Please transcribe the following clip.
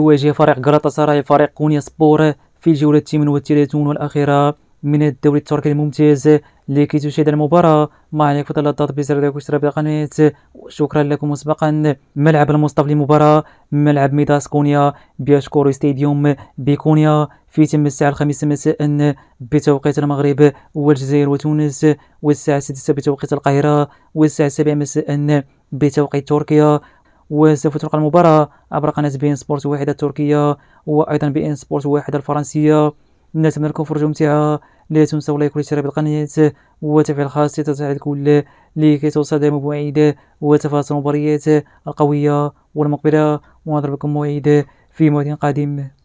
يواجه فريق سراي فريق كونيا سبور في الجولة الثامنة والثلاثون والأخيرة من الدوري التركي الممتاز لكي تشاهد المباراة مع عليك فضل الضغط بزر واشتراك القناة وشكرا لكم مسبقا ملعب المصطفى للمباراة ملعب ميداس كونيا بيشكور ستاديوم بكونيا في تم الساعة الخامسة مساء بتوقيت المغرب والجزائر وتونس والساعة السادسة بتوقيت القاهرة والساعة السابعة مساء بتوقيت تركيا وسوف تلقى المباراة عبر قناة بي ان سبورت واحدة التركية وأيضا بي ان سبورت واحدة الفرنسية نتمنى لكم فرجة ممتعة لا تنسوا لايك والاشتراك بالقناة وتفعيل الخاص لتساعد الكل لكي توصل دائما بوعيد وتفاصيل المباريات القوية والمقبلة ونضرب لكم موعد في موعد قادم